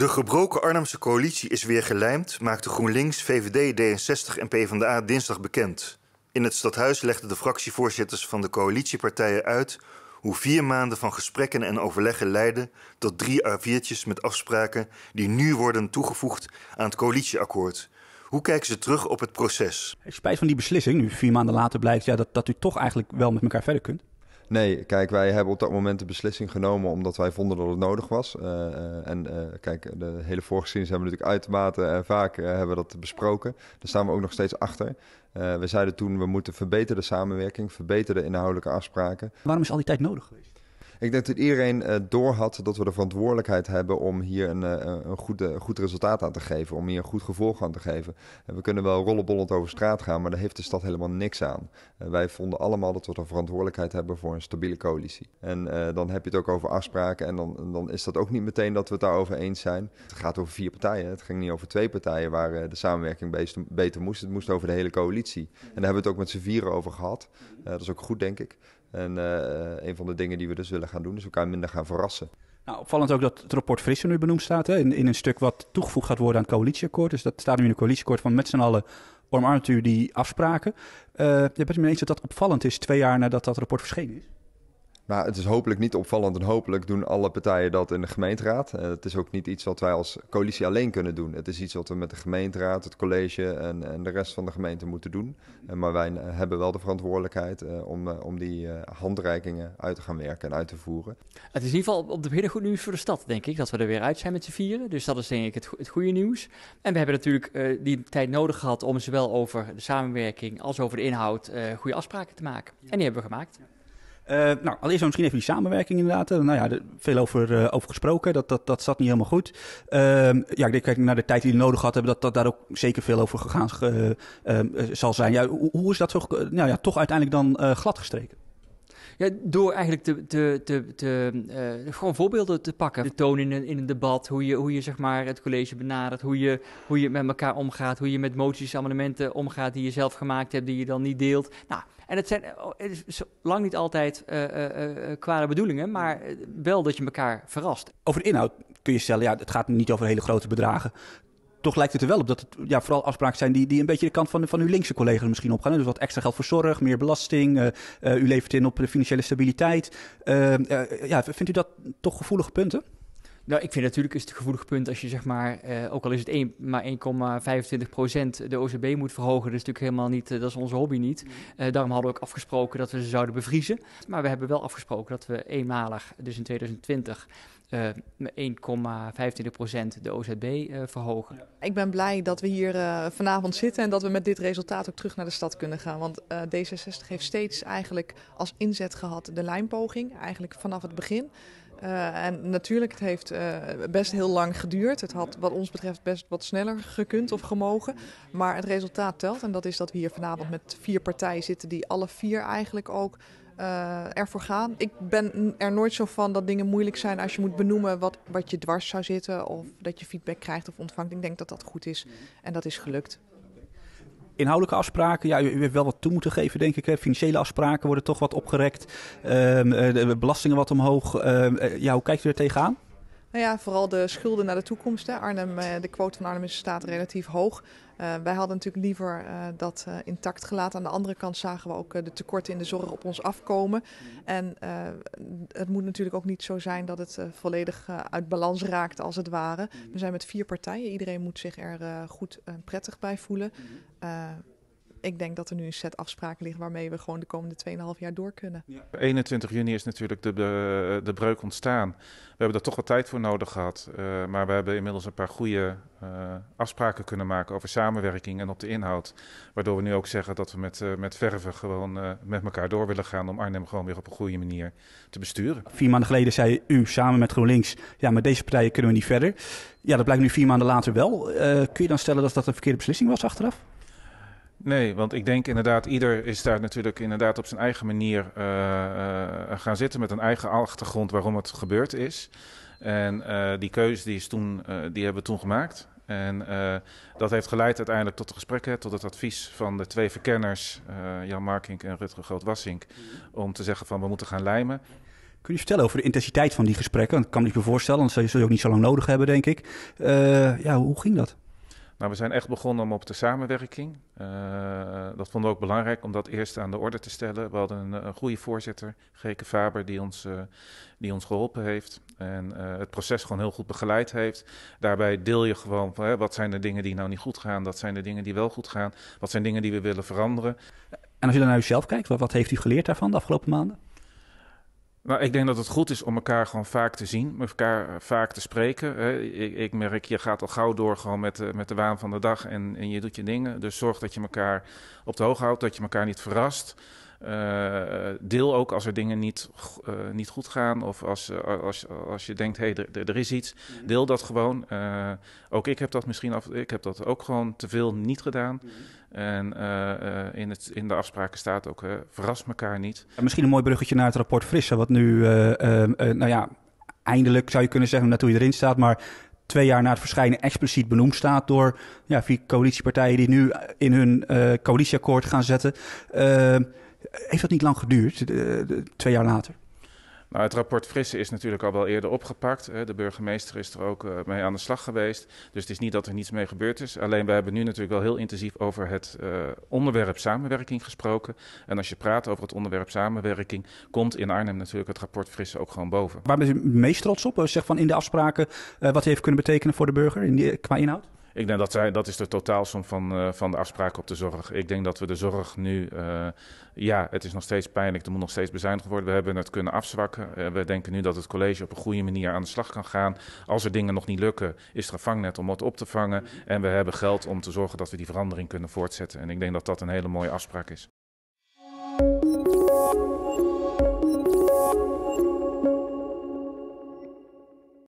De gebroken Arnhemse coalitie is weer gelijmd, maakte GroenLinks, VVD, D66 en PvdA dinsdag bekend. In het stadhuis legden de fractievoorzitters van de coalitiepartijen uit hoe vier maanden van gesprekken en overleggen leiden tot drie A4'tjes met afspraken die nu worden toegevoegd aan het coalitieakkoord. Hoe kijken ze terug op het proces? spijt van die beslissing, nu vier maanden later blijkt ja, dat, dat u toch eigenlijk wel met elkaar verder kunt. Nee, kijk, wij hebben op dat moment de beslissing genomen omdat wij vonden dat het nodig was. Eh, eh, en eh, kijk, de hele voorgeschiedenis hebben we natuurlijk uitermate vaak hebben we dat besproken. Daar staan we ook nog steeds achter. we zeiden toen, we moeten verbeteren de samenwerking, verbeteren de inhoudelijke afspraken. Waarom is al die tijd nodig geweest? Ik denk dat iedereen uh, eh, doorhad dat we de verantwoordelijkheid hebben om hier een, eh, een goed, eh, goed resultaat aan te geven. Om hier een goed gevolg aan te geven. En we kunnen wel rollenbollend over straat gaan, maar daar heeft de stad helemaal niks aan. wij vonden allemaal dat we de verantwoordelijkheid hebben voor een stabiele coalitie. En dan heb je het ook over afspraken. En dan, dan is dat ook niet meteen dat we het daarover eens zijn. Het gaat over vier partijen. Het ging niet over twee partijen waar de samenwerking beter moest. Het moest over de hele coalitie. En daar hebben we het ook met z'n vieren over gehad. dat is ook goed, denk ik. En eh, een van de dingen die we dus willen gaan doen, is elkaar minder gaan verrassen. Nou, opvallend ook dat het rapport Frissen nu benoemd staat. Hè? In, in, een stuk wat toegevoegd gaat worden aan het coalitieakkoord. Dus dat staat nu in het coalitieakkoord van met z'n allen omarmt u die afspraken. Uh, je bent het eens dat dat opvallend is twee jaar nadat dat rapport verschenen is? Maar nou, het is hopelijk niet opvallend en hopelijk doen alle partijen dat in de gemeenteraad. Eh, het is ook niet iets wat wij als coalitie alleen kunnen doen. Het is iets wat we met de gemeenteraad, het college en, en de rest van de gemeente moeten doen. Eh, maar wij eh, hebben wel de verantwoordelijkheid om, om die handreikingen uit te gaan werken en uit te voeren. Het is in ieder geval op de hele goed nieuws voor de stad, denk ik, dat we er weer uit zijn met z'n vieren. Dus dat is denk ik het, het goede nieuws. En we hebben natuurlijk die tijd nodig gehad om zowel over de samenwerking als over de inhoud goede afspraken te maken. En die hebben we gemaakt. Uh, nou, allereerst misschien even die samenwerking inderdaad. Eh, nou ja, veel over, eh, over gesproken. Dat, dat, dat zat niet helemaal goed. Ehm, ja, ik denk kijk, naar de tijd die we nodig hadden, dat, dat daar ook zeker veel over gegaan zal zijn. Ja, hoe, is dat zo, nou ja, toch uiteindelijk dan glad gestreken? Ja, door eigenlijk te, te, te, eh, gewoon voorbeelden te pakken. De toon in een, in een debat, hoe je, hoe je zeg maar, het college benadert, hoe je, hoe je met elkaar omgaat, hoe je met moties, en amendementen omgaat die je zelf gemaakt hebt, die je dan niet deelt. Nou, en het zijn oh, het is lang niet altijd uh, kwade bedoelingen, maar wel dat je elkaar verrast. Over de inhoud kun je stellen, ja, het gaat niet over hele grote bedragen toch lijkt het er wel op dat het ja, vooral afspraken zijn die, die een beetje de kant van, van uw linkse collega's misschien opgaan. Dus wat extra geld voor zorg, meer belasting. Eh, eh, u levert in op de financiële stabiliteit. Eh, ja, vindt u dat toch gevoelige punten? Nou, ik vind natuurlijk is het een gevoelig punt als je zeg maar, eh, ook al is het 1, maar 1,25% de OCB moet verhogen. Dat is natuurlijk helemaal niet, dat is onze hobby niet. daarom hadden we ook afgesproken dat we ze zouden bevriezen. Maar we hebben wel afgesproken dat we eenmalig, dus in 2020, uh, eh, 1,25% de OZB eh, verhogen. Ik ben blij dat we hier eh, vanavond zitten en dat we met dit resultaat ook terug naar de stad kunnen gaan. Want D66 heeft steeds eigenlijk als inzet gehad de lijnpoging, eigenlijk vanaf het begin. en natuurlijk, het heeft best heel lang geduurd. Het had wat ons betreft best wat sneller gekund of gemogen. Maar het resultaat telt en dat is dat we hier vanavond met vier partijen zitten die alle vier eigenlijk ook eh, ervoor gaan. Ik ben er nooit zo van dat dingen moeilijk zijn als je moet benoemen wat, wat je dwars zou zitten. Of dat je feedback krijgt of ontvangt. Ik denk dat dat goed is. En dat is gelukt. Inhoudelijke afspraken, ja, u, u heeft wel wat toe moeten geven, denk ik. Hè. Financiële afspraken worden toch wat opgerekt. Ehm, eh, de belastingen wat omhoog. Um, ja, hoe kijkt u er tegenaan? Nou ja, vooral de schulden naar de toekomst. Hè. Arnhem, eh, de quote van Arnhem is staat relatief hoog. Eh, wij hadden natuurlijk liever eh, dat intact gelaten. Aan de andere kant zagen we ook de tekorten in de zorg op ons afkomen. En het moet natuurlijk ook niet zo zijn dat het volledig uit balans raakt, als het ware. We zijn met vier partijen. Iedereen moet zich er goed en prettig bij voelen. Mhm ik denk dat er nu een set afspraken liggen waarmee we gewoon de komende 2,5 jaar door kunnen. Ja. 21 juni is natuurlijk de, eh, de, breuk ontstaan. We hebben daar toch wat tijd voor nodig gehad. Eh, maar we hebben inmiddels een paar goede eh, afspraken kunnen maken over samenwerking en op de inhoud. Waardoor we nu ook zeggen dat we met, met verven gewoon met elkaar door willen gaan om Arnhem gewoon weer op een goede manier te besturen. Vier maanden geleden zei u samen met GroenLinks, ja, met deze partijen kunnen we niet verder. Ja, dat blijkt nu vier maanden later wel. kun je dan stellen dat dat een verkeerde beslissing was achteraf? Nee, want ik denk inderdaad, ieder is daar natuurlijk inderdaad op zijn eigen manier eh, eh, gaan zitten met een eigen achtergrond waarom het gebeurd is. En eh, die keuze die, is toen, die hebben we toen gemaakt. En dat heeft geleid uiteindelijk tot de gesprekken, tot het advies van de twee verkenners, Jan Markink en Rutger Groot-Wassink, om te zeggen van we moeten gaan lijmen. Kun je vertellen over de intensiteit van die gesprekken? Ik kan me niet meer voorstellen, anders zul je ook niet zo lang nodig hebben, denk ik. ja, hoe ging dat? Nou, we zijn echt begonnen om op de samenwerking. Eh, dat vonden we ook belangrijk om dat eerst aan de orde te stellen. We hadden een, goede voorzitter, Geke Faber, die ons, eh, die ons geholpen heeft. En eh, het proces gewoon heel goed begeleid heeft. Daarbij deel je gewoon hè, wat zijn de dingen die nou niet goed gaan, wat zijn de dingen die wel goed gaan, wat zijn dingen die we willen veranderen. En als je dan naar jezelf kijkt, wat heeft u geleerd daarvan de afgelopen maanden? Nou, ik denk dat het goed is om elkaar gewoon vaak te zien, met elkaar eh, vaak te spreken. Ik, ik, merk, je gaat al gauw door gewoon met, de, eh, met de waan van de dag en, en je doet je dingen. Dus zorg dat je elkaar op de hoogte houdt, dat je elkaar niet verrast. Eh, deel ook als er dingen niet, eh, niet goed gaan of als, eh, als, als je denkt, hé, hey, er is iets. Mhm. Deel dat gewoon. ook ik heb dat misschien af, ik heb dat ook gewoon te veel niet gedaan. Mhm. En in, het, in de afspraken staat ook, verras elkaar niet. Misschien een mooi bruggetje naar het rapport Frissen, wat nu, nou ja, eindelijk zou je kunnen zeggen, naartoe je erin staat, maar twee jaar na het verschijnen expliciet benoemd staat door ja, vier coalitiepartijen die nu eh, in hun eh, coalitieakkoord gaan zetten. Eh, heeft dat niet lang geduurd, twee jaar later? Nou, het rapport Frisse is natuurlijk al wel eerder opgepakt. De burgemeester is er ook eh, mee aan de slag geweest. Dus het is niet dat er niets mee gebeurd is. Alleen we hebben nu natuurlijk wel heel intensief over het eh, onderwerp samenwerking gesproken. En als je praat over het onderwerp samenwerking, komt in Arnhem natuurlijk het rapport Frisse ook gewoon boven. Waar ben je het meest trots op? Eh, zeg van in de afspraken wat heeft kunnen betekenen voor de burger qua inhoud? Ik denk dat zij, dat is de totaalsom van, eh, van de afspraak op de zorg. Ik denk dat we de zorg nu, eh, ja, het is nog steeds pijnlijk, er moet nog steeds bezuinigd worden. We hebben het kunnen afzwakken. Eh, we denken nu dat het college op een goede manier aan de slag kan gaan. Als er dingen nog niet lukken, is er een vangnet om wat op te vangen. En we hebben geld om te zorgen dat we die verandering kunnen voortzetten. En ik denk dat dat een hele mooie afspraak is.